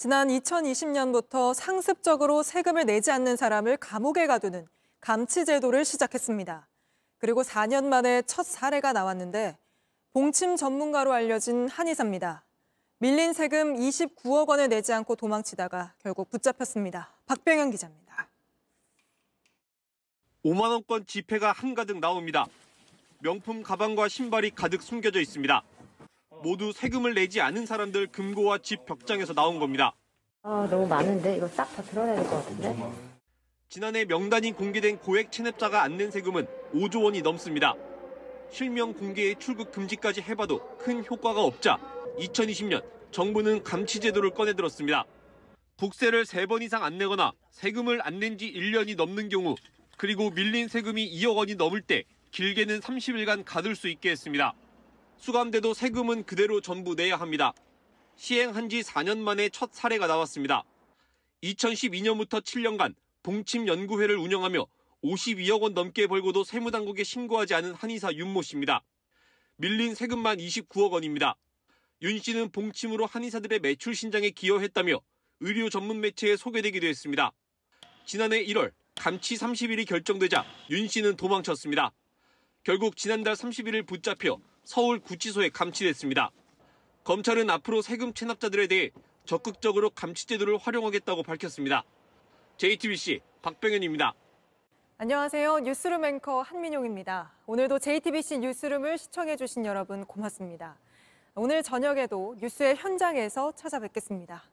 지난 2020년부터 상습적으로 세금을 내지 않는 사람을 감옥에 가두는 감치 제도를 시작했습니다. 그리고 4년 만에 첫 사례가 나왔는데 봉침 전문가로 알려진 한의사입니다. 밀린 세금 29억 원을 내지 않고 도망치다가 결국 붙잡혔습니다. 박병현 기자입니다. 5만 원권 지폐가 한가득 나옵니다. 명품 가방과 신발이 가득 숨겨져 있습니다. 모두 세금을 내지 않은 사람들 금고와 집 벽장에서 나온 겁니다. 아, 너무 많은데 이거 싹 다 들어야 될것 같은데. 지난해 명단이 공개된 고액 체납자가 안 낸 세금은 5조 원이 넘습니다. 실명 공개의 출국 금지까지 해봐도 큰 효과가 없자 2020년 정부는 감치 제도를 꺼내들었습니다. 국세를 3번 이상 안 내거나 세금을 안 낸 지 1년이 넘는 경우 그리고 밀린 세금이 2억 원이 넘을 때 길게는 30일간 가둘 수 있게 했습니다. 수감돼도 세금은 그대로 전부 내야 합니다. 시행한 지 4년 만에 첫 사례가 나왔습니다. 2012년부터 7년간 봉침연구회를 운영하며 52억 원 넘게 벌고도 세무당국에 신고하지 않은 한의사 윤모 씨입니다. 밀린 세금만 29억 원입니다. 윤 씨는 봉침으로 한의사들의 매출 신장에 기여했다며 의료 전문 매체에 소개되기도 했습니다. 지난해 1월 감치 30일이 결정되자 윤 씨는 도망쳤습니다. 결국 지난달 3 0일을 붙잡혀 서울구치소에 감치됐습니다. 검찰은 앞으로 세금 체납자들에 대해 적극적으로 감치제도를 활용하겠다고 밝혔습니다. JTBC 박병현입니다. 안녕하세요. 뉴스룸 앵커 한민용입니다. 오늘도 JTBC 뉴스룸을 시청해주신 여러분 고맙습니다. 오늘 저녁에도 뉴스의 현장에서 찾아뵙겠습니다.